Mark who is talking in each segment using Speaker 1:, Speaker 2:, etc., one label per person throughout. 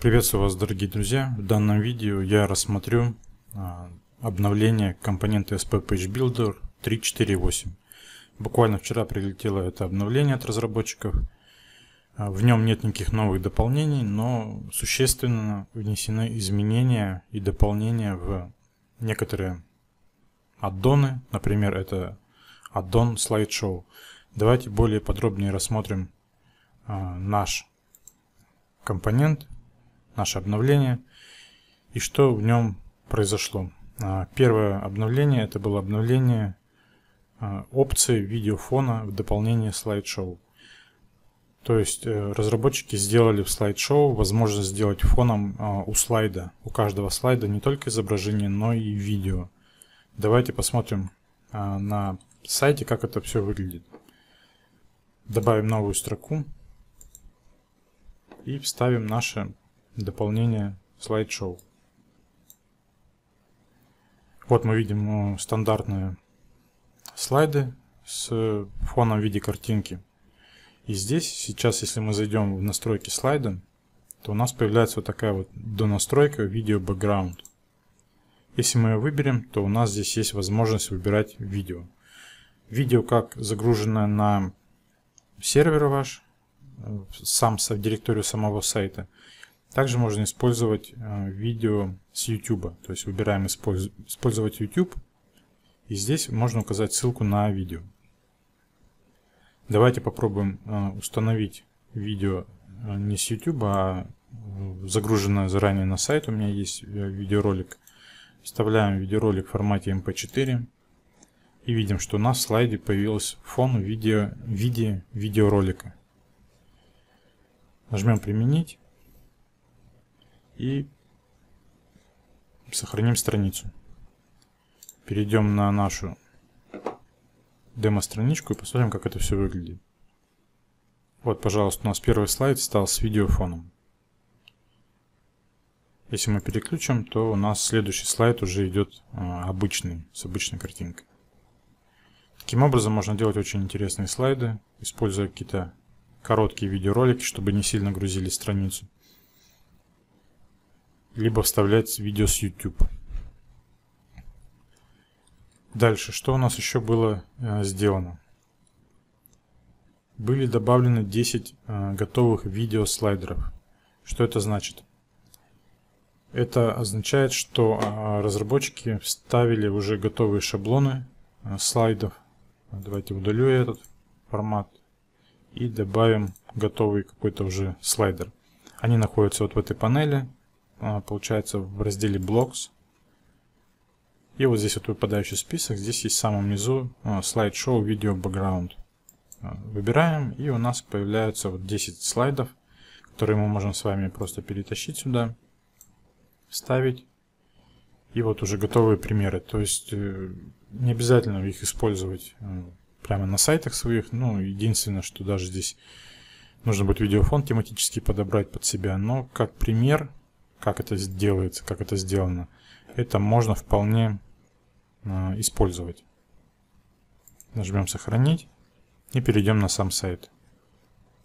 Speaker 1: Приветствую вас, дорогие друзья! В данном видео я рассмотрю а, обновление компонента SP Builder 3.4.8. Буквально вчера прилетело это обновление от разработчиков. А, в нем нет никаких новых дополнений, но существенно внесены изменения и дополнения в некоторые аддоны. Например, это аддон слайдшоу. Давайте более подробнее рассмотрим а, наш компонент – наше обновление и что в нем произошло. А, первое обновление это было обновление а, опции видеофона в дополнение слайд-шоу. То есть э, разработчики сделали в слайд-шоу возможность сделать фоном а, у слайда, у каждого слайда не только изображение, но и видео. Давайте посмотрим на сайте, как это все выглядит. Добавим новую строку и вставим наше дополнение слайд-шоу. Вот мы видим ну, стандартные слайды с фоном в виде картинки. И здесь сейчас, если мы зайдем в настройки слайда, то у нас появляется вот такая вот донастройка видео бэкграунд. Если мы ее выберем, то у нас здесь есть возможность выбирать видео. Видео как загружено на сервер ваш, э, сам в директорию самого сайта, также можно использовать э, видео с YouTube. То есть выбираем «Использовать YouTube». И здесь можно указать ссылку на видео. Давайте попробуем э, установить видео э, не с YouTube, а загруженное заранее на сайт. У меня есть видеоролик. Вставляем видеоролик в формате MP4. Эм И видим, что у нас в слайде появился фон в виде, в виде видеоролика. Нажмем «Применить» и сохраним страницу. Перейдем на нашу демо-страничку и посмотрим, как это все выглядит. Вот, пожалуйста, у нас первый слайд стал с видеофоном. Если мы переключим, то у нас следующий слайд уже идет а, обычный, с обычной картинкой. Таким образом можно делать очень интересные слайды, используя какие-то короткие видеоролики, чтобы не сильно грузили страницу либо вставлять видео с YouTube. Дальше, что у нас еще было э, сделано? Были добавлены 10 э, готовых видео слайдеров. Что это значит? Это означает, что э, разработчики вставили уже готовые шаблоны э, слайдов. Давайте удалю этот формат и добавим готовый какой-то уже слайдер. Они находятся вот в этой панели. А, получается, в разделе Blocks. И вот здесь вот выпадающий список. Здесь есть в самом низу а, слайд-шоу видео бэкграунд а, Выбираем, и у нас появляются вот 10 слайдов, которые мы можем с вами просто перетащить сюда, вставить. И вот уже готовые примеры. То есть э, не обязательно их использовать э, прямо на сайтах своих. Ну, единственное, что даже здесь нужно будет видеофон тематически подобрать под себя. Но как пример как это делается, как это сделано, это можно вполне а, использовать. Нажмем «Сохранить» и перейдем на сам сайт.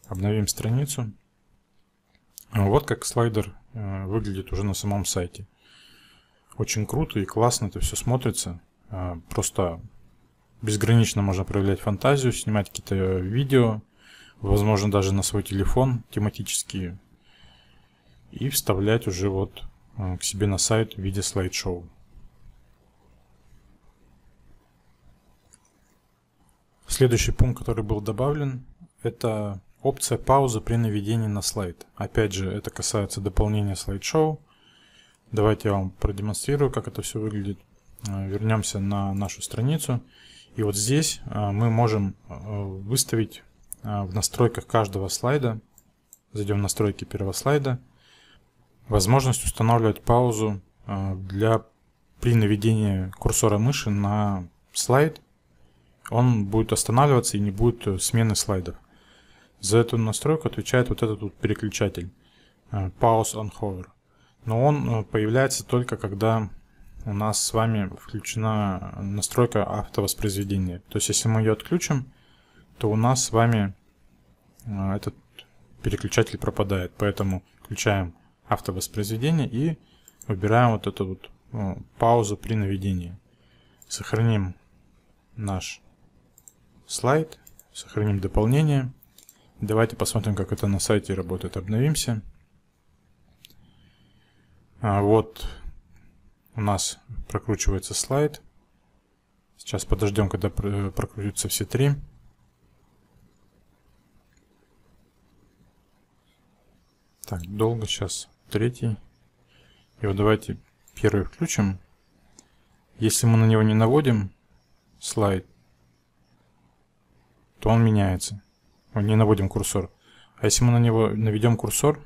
Speaker 1: Обновим страницу. А, вот как слайдер а, выглядит уже на самом сайте. Очень круто и классно это все смотрится. Просто безгранично можно проявлять фантазию, снимать какие-то видео, возможно даже на свой телефон тематические и вставлять уже вот э, к себе на сайт в виде слайд-шоу. Следующий пункт, который был добавлен, это опция паузы при наведении на слайд. Опять же, это касается дополнения слайд-шоу. Давайте я вам продемонстрирую, как это все выглядит. Э, вернемся на нашу страницу. И вот здесь э, мы можем выставить в настройках каждого слайда. Зайдем в настройки первого слайда – возможность устанавливать паузу э, для при наведении курсора мыши на слайд. Он будет останавливаться и не будет э, смены слайдов. За эту настройку отвечает вот этот вот переключатель э, Pause on Hover. Но он появляется только когда у нас с вами включена настройка автовоспроизведения. То есть если мы ее отключим, то у нас с вами этот переключатель пропадает. Поэтому включаем автовоспроизведение и выбираем вот эту вот ну, паузу при наведении. Сохраним наш слайд, сохраним дополнение. Давайте посмотрим, как это на сайте работает. Обновимся. А вот у нас прокручивается слайд. Сейчас подождем, когда э, прокрутятся все три. Так, долго сейчас третий. И вот давайте первый включим. Если мы на него не наводим слайд, то он меняется. Мы не наводим курсор. А если мы на него наведем курсор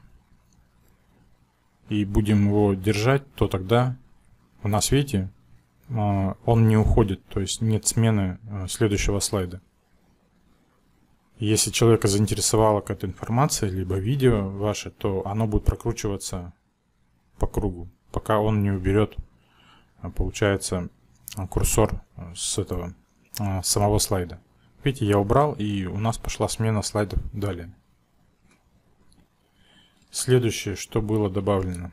Speaker 1: и будем его держать, то тогда у нас, видите, а, он не уходит, то есть нет смены а, следующего слайда. Если человека заинтересовала какая-то информация, либо видео ваше, то оно будет прокручиваться по кругу, пока он не уберет, а, получается, курсор а, с этого с а, самого слайда. Видите, я убрал, и у нас пошла смена слайдов далее. Следующее, что было добавлено.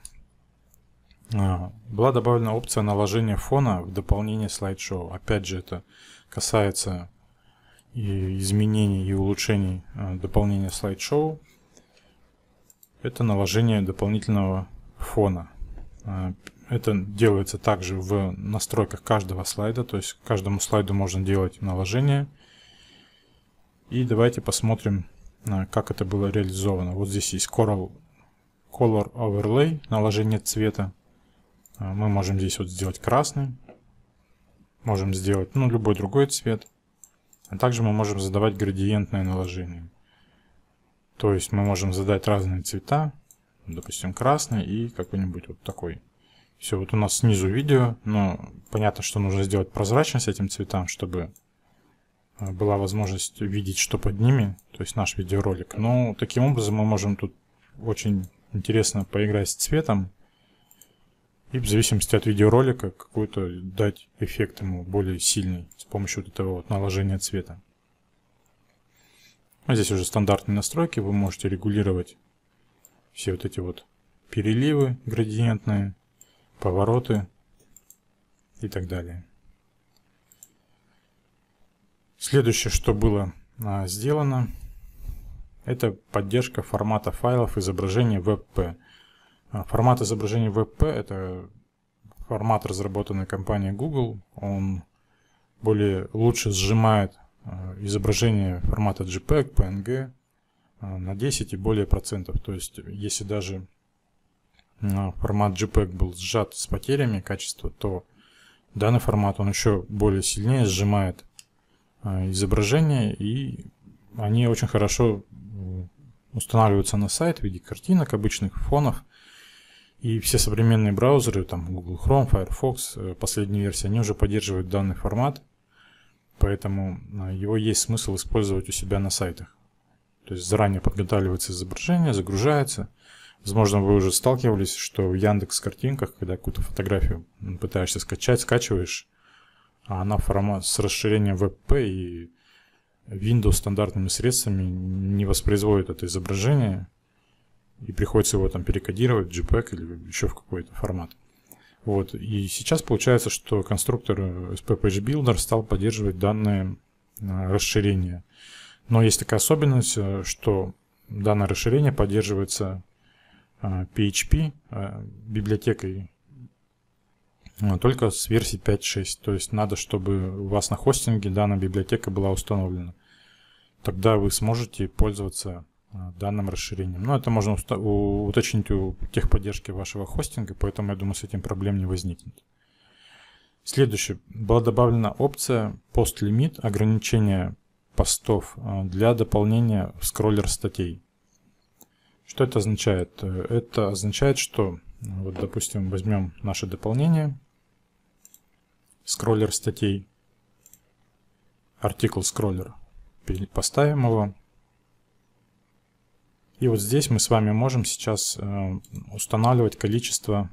Speaker 1: Была добавлена опция наложения фона в дополнение слайд-шоу. Опять же, это касается и изменений и улучшений а, дополнения слайд-шоу – это наложение дополнительного фона. А, это делается также в настройках каждого слайда, то есть каждому слайду можно делать наложение. И давайте посмотрим, а, как это было реализовано. Вот здесь есть Coral Color Overlay, наложение цвета. Мы можем здесь вот сделать красный, можем сделать ну, любой другой цвет – а также мы можем задавать градиентное наложение. То есть мы можем задать разные цвета, допустим, красный и какой-нибудь вот такой. Все, вот у нас снизу видео, но понятно, что нужно сделать прозрачность этим цветам, чтобы а, была возможность видеть, что под ними, то есть наш видеоролик. Но таким образом мы можем тут очень интересно поиграть с цветом, и в зависимости от видеоролика какой-то дать эффект ему более сильный с помощью вот этого вот наложения цвета. А здесь уже стандартные настройки, вы можете регулировать все вот эти вот переливы градиентные, повороты и так далее. Следующее, что было а, сделано, это поддержка формата файлов изображения WebP. А, формат изображения WebP — это формат, разработанный компанией Google. Он более лучше сжимает а, изображение формата JPEG, PNG а, на 10 и более процентов. То есть, если даже формат JPEG был сжат с потерями качества, то данный формат он еще более сильнее сжимает изображение, и они очень хорошо устанавливаются на сайт в виде картинок, обычных фонов – и все современные браузеры, там Google Chrome, Firefox, э, последняя версия, они уже поддерживают данный формат, поэтому э, его есть смысл использовать у себя на сайтах. То есть заранее подготавливается изображение, загружается. Возможно, вы уже сталкивались, что в Яндекс картинках, когда какую-то фотографию пытаешься скачать, скачиваешь, а она формат с расширением WebP и Windows стандартными средствами не воспроизводит это изображение, и приходится его там перекодировать в JPEG или еще в какой-то формат. Вот. И сейчас получается, что конструктор э, SP Builder стал поддерживать данные э, расширения. Но есть такая особенность, э, что данное расширение поддерживается PHP библиотекой только с версии 5.6. То есть надо, чтобы у вас на хостинге данная библиотека была установлена. Тогда вы сможете пользоваться Э, данным расширением. Но это можно у, уточнить у техподдержки вашего хостинга, поэтому, я думаю, с этим проблем не возникнет. Следующее. Была добавлена опция пост-лимит, ограничение постов э, для дополнения в скроллер статей. Что это означает? Э, это означает, что, ну, вот, допустим, возьмем наше дополнение, скроллер статей, артикул скроллера, поставим его, и вот здесь мы с вами можем сейчас э, устанавливать количество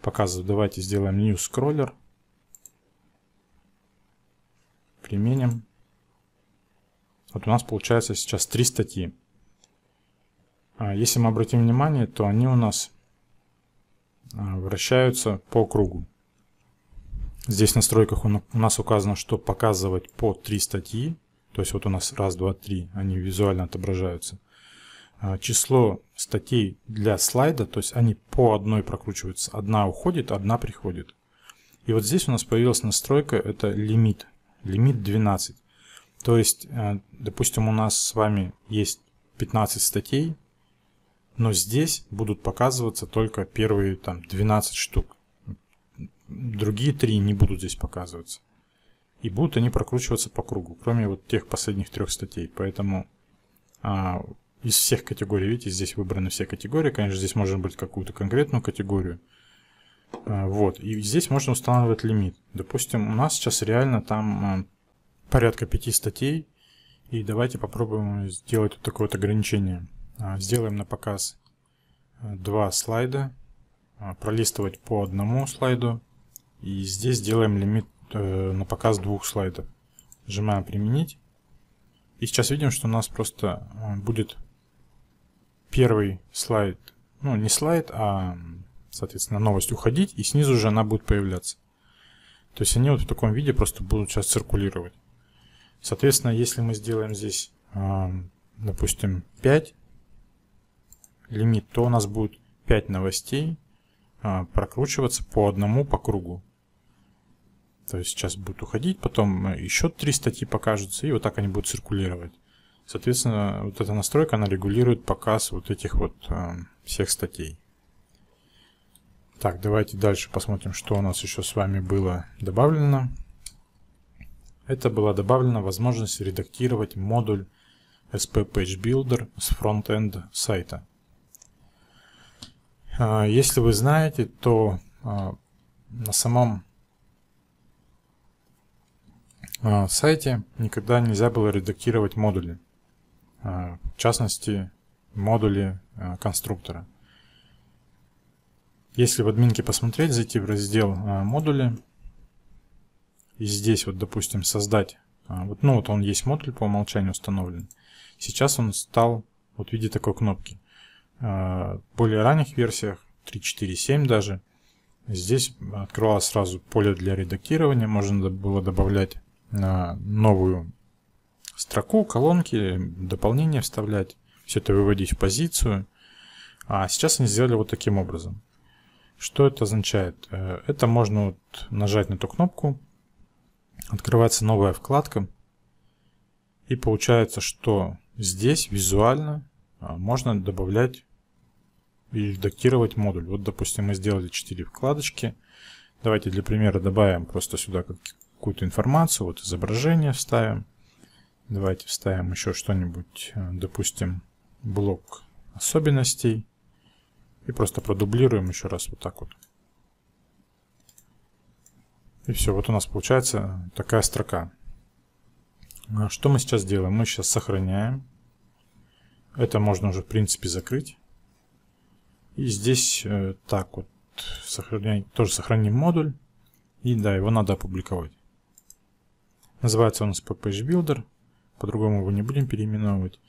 Speaker 1: показов. Давайте сделаем New Scroller. Применим. Вот у нас получается сейчас три статьи. А, если мы обратим внимание, то они у нас а, вращаются по кругу. Здесь в настройках у нас указано, что показывать по три статьи. То есть вот у нас раз, два, три, они визуально отображаются. А, число статей для слайда, то есть они по одной прокручиваются. Одна уходит, одна приходит. И вот здесь у нас появилась настройка, это лимит. Лимит 12. То есть, а, допустим, у нас с вами есть 15 статей, но здесь будут показываться только первые там 12 штук. Другие три не будут здесь показываться. И будут они прокручиваться по кругу, кроме вот тех последних трех статей. Поэтому а, из всех категорий. Видите, здесь выбраны все категории. Конечно, здесь можно быть какую-то конкретную категорию. А, вот. И здесь можно устанавливать лимит. Допустим, у нас сейчас реально там а, порядка 5 статей. И давайте попробуем сделать вот такое вот ограничение. А, сделаем на показ два слайда. Пролистывать по одному слайду. И здесь сделаем лимит э, на показ двух слайдов. Нажимаем «Применить». И сейчас видим, что у нас просто будет первый слайд, ну не слайд, а, соответственно, новость уходить, и снизу же она будет появляться. То есть они вот в таком виде просто будут сейчас циркулировать. Соответственно, если мы сделаем здесь, а, допустим, 5 лимит, то у нас будет 5 новостей а, прокручиваться по одному по кругу. То есть сейчас будут уходить, потом еще три статьи покажутся, и вот так они будут циркулировать. Соответственно, вот эта настройка, она регулирует показ вот этих вот э, всех статей. Так, давайте дальше посмотрим, что у нас еще с вами было добавлено. Это была добавлена возможность редактировать модуль SP Page Builder с фронт-энд сайта. Э, если вы знаете, то э, на самом э, сайте никогда нельзя было редактировать модули. А, в частности, модули а, конструктора. Если в админке посмотреть, зайти в раздел а, модули, и здесь вот, допустим, создать, вот, ну вот он есть модуль по умолчанию установлен, сейчас он стал вот в виде такой кнопки. В более ранних версиях, 3.4.7 даже, здесь открывалось сразу поле для редактирования, можно было добавлять новую строку, колонки, дополнения вставлять, все это выводить в позицию. А сейчас они сделали вот таким образом. Что это означает? Э, это можно вот нажать на эту кнопку, открывается новая вкладка, и получается, что здесь визуально а, можно добавлять и редактировать модуль. Вот, допустим, мы сделали 4 вкладочки. Давайте для примера добавим просто сюда какую-то информацию, вот изображение вставим. Давайте вставим еще что-нибудь, э, допустим, блок особенностей. И просто продублируем еще раз вот так вот. И все, вот у нас получается такая строка. А что мы сейчас делаем? Мы сейчас сохраняем. Это можно уже, в принципе, закрыть. И здесь э, так вот сохраняем, тоже сохраним модуль. И да, его надо опубликовать. Называется он PPH Builder по-другому его не будем переименовывать.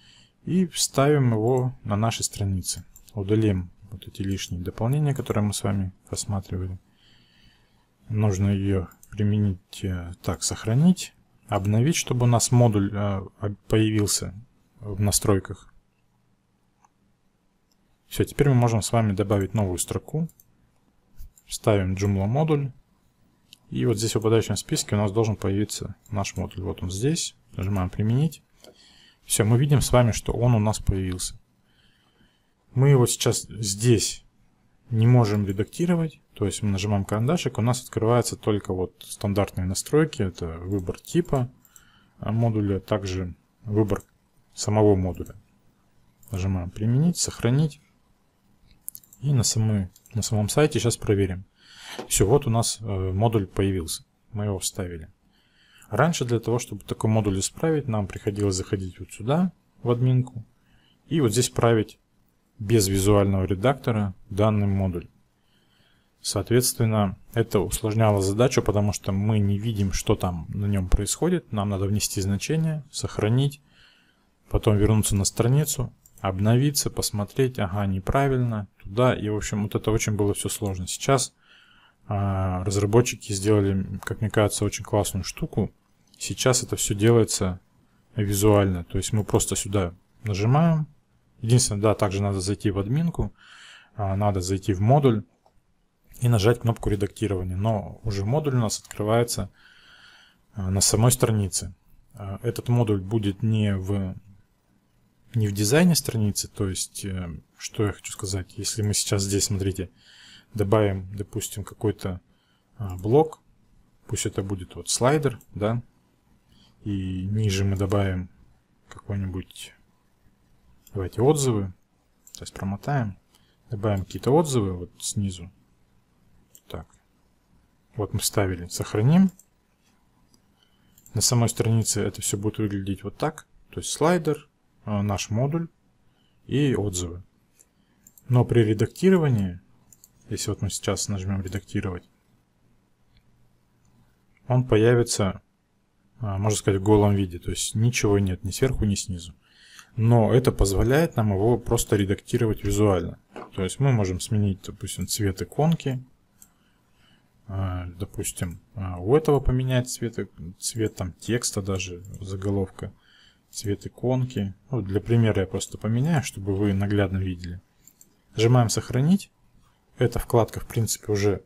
Speaker 1: И вставим его на нашей странице Удалим вот эти лишние дополнения, которые мы с вами рассматривали. Нужно ее применить, э, так, сохранить, обновить, чтобы у нас модуль э, появился в настройках. Все, теперь мы можем с вами добавить новую строку. Ставим Joomla модуль. И вот здесь в выпадающем списке у нас должен появиться наш модуль. Вот он здесь. Нажимаем «Применить». Все, мы видим с вами, что он у нас появился. Мы его сейчас здесь не можем редактировать. То есть мы нажимаем карандашик, у нас открываются только вот стандартные настройки. Это выбор типа модуля, также выбор самого модуля. Нажимаем «Применить», «Сохранить». И на, самой, на самом сайте сейчас проверим. Все, вот у нас э, модуль появился. Мы его вставили. Раньше для того, чтобы такой модуль исправить, нам приходилось заходить вот сюда, в админку, и вот здесь править без визуального редактора данный модуль. Соответственно, это усложняло задачу, потому что мы не видим, что там на нем происходит. Нам надо внести значение, сохранить, потом вернуться на страницу, обновиться, посмотреть, ага, неправильно, туда. И, в общем, вот это очень было все сложно. Сейчас а разработчики сделали, как мне кажется, очень классную штуку. Сейчас это все делается визуально. То есть мы просто сюда нажимаем. Единственное, да, также надо зайти в админку, а, надо зайти в модуль и нажать кнопку редактирования. Но уже модуль у нас открывается а, на самой странице. Этот модуль будет не в, не в дизайне страницы, то есть, э, что я хочу сказать, если мы сейчас здесь, смотрите, добавим, допустим, какой-то а, блок, пусть это будет вот слайдер, да, и ниже мы добавим какой-нибудь, давайте отзывы, то есть промотаем, добавим какие-то отзывы вот снизу, так, вот мы вставили, сохраним, на самой странице это все будет выглядеть вот так, то есть слайдер, а, наш модуль и отзывы. Но при редактировании если вот мы сейчас нажмем «Редактировать», он появится, а, можно сказать, в голом виде, то есть ничего нет ни сверху, ни снизу. Но это позволяет нам его просто редактировать визуально. То есть мы можем сменить, допустим, цвет иконки, а, допустим, а, у этого поменять цвет, цвет там, текста даже, заголовка, цвет иконки. Ну, для примера я просто поменяю, чтобы вы наглядно видели. Нажимаем «Сохранить». Эта вкладка, в принципе, уже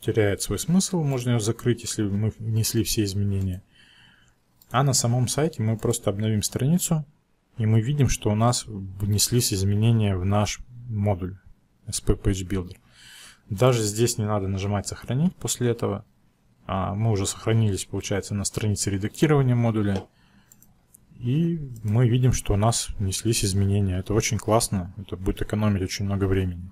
Speaker 1: теряет свой смысл. Можно ее закрыть, если мы внесли все изменения. А на самом сайте мы просто обновим страницу, и мы видим, что у нас внеслись изменения в наш модуль SP Page Builder. Даже здесь не надо нажимать «Сохранить» после этого. А, мы уже сохранились, получается, на странице редактирования модуля. И мы видим, что у нас внеслись изменения. Это очень классно, это будет экономить очень много времени.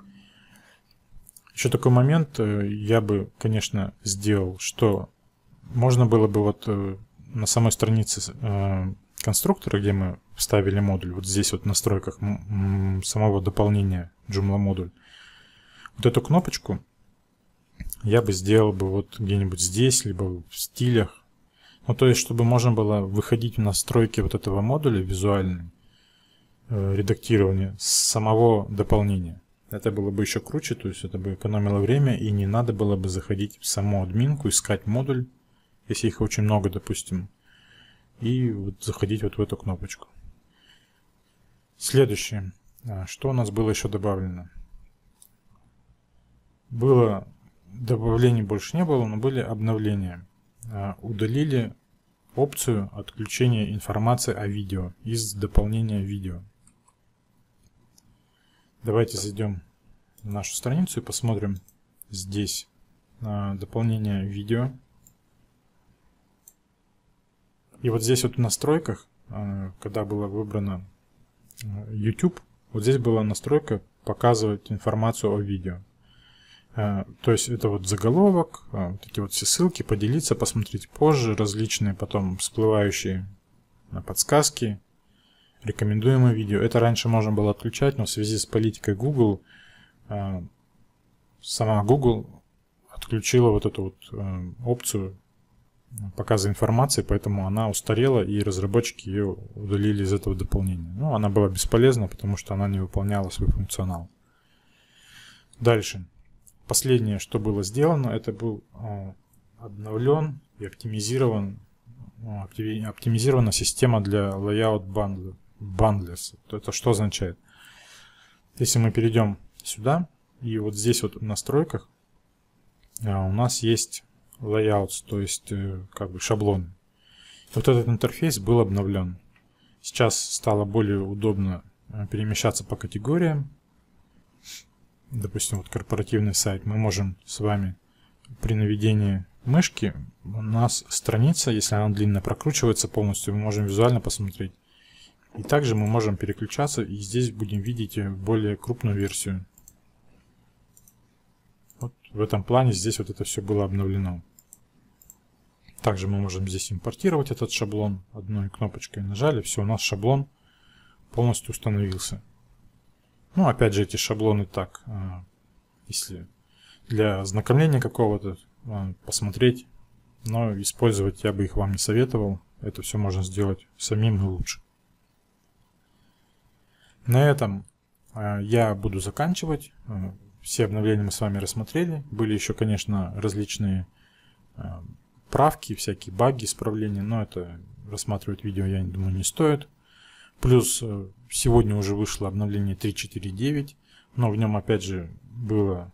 Speaker 1: Еще такой момент э, я бы, конечно, сделал, что можно было бы вот э, на самой странице э, конструктора, где мы вставили модуль, вот здесь вот в настройках самого дополнения Joomla модуль, вот эту кнопочку я бы сделал бы вот где-нибудь здесь, либо в стилях. Ну, то есть, чтобы можно было выходить в настройки вот этого модуля визуальной, э, редактирования самого дополнения. Это было бы еще круче, то есть это бы экономило время и не надо было бы заходить в саму админку, искать модуль, если их очень много, допустим, и вот заходить вот в эту кнопочку. Следующее. А, что у нас было еще добавлено? Было добавлений больше не было, но были обновления. А, удалили опцию отключения информации о видео из дополнения видео. Давайте зайдем на нашу страницу и посмотрим здесь а, дополнение видео. И вот здесь вот в настройках, а, когда было выбрано а, YouTube, вот здесь была настройка показывать информацию о видео. То есть это вот заголовок, вот такие вот все ссылки, поделиться, посмотреть позже, различные потом всплывающие подсказки, рекомендуемое видео. Это раньше можно было отключать, но в связи с политикой Google, э, сама Google отключила вот эту вот э, опцию показа информации, поэтому она устарела, и разработчики ее удалили из этого дополнения. Ну, она была бесполезна, потому что она не выполняла свой функционал. Дальше. Последнее, что было сделано, это был э, обновлен и оптимизирован, оптимизирована система для layout бандла. Bundles. Это что означает? Если мы перейдем сюда, и вот здесь вот в настройках а, у нас есть layouts, то есть э, как бы шаблон. Вот этот интерфейс был обновлен. Сейчас стало более удобно э, перемещаться по категориям. Допустим, вот корпоративный сайт. Мы можем с вами при наведении мышки у нас страница, если она длинная, прокручивается полностью, мы можем визуально посмотреть и также мы можем переключаться, и здесь будем видеть э, более крупную версию. Вот в этом плане здесь вот это все было обновлено. Также мы можем здесь импортировать этот шаблон. Одной кнопочкой нажали, все, у нас шаблон полностью установился. Ну, опять же, эти шаблоны так, э, если для ознакомления какого-то, э, посмотреть. Но использовать я бы их вам не советовал. Это все можно сделать самим и лучше. На этом э, я буду заканчивать. Э, все обновления мы с вами рассмотрели. Были еще, конечно, различные э, правки, всякие баги, исправления, но это рассматривать видео, я думаю, не стоит. Плюс сегодня уже вышло обновление 3.4.9, но в нем опять же было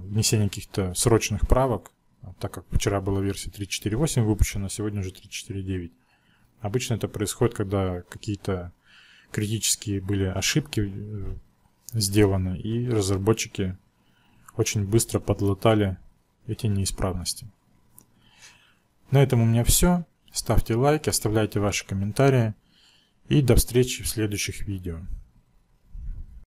Speaker 1: внесение каких-то срочных правок, так как вчера была версия 3.4.8 выпущена, сегодня уже 3.4.9. Обычно это происходит, когда какие-то критические были ошибки э, сделаны, и разработчики очень быстро подлатали эти неисправности. На этом у меня все. Ставьте лайки, оставляйте ваши комментарии и до встречи в следующих видео.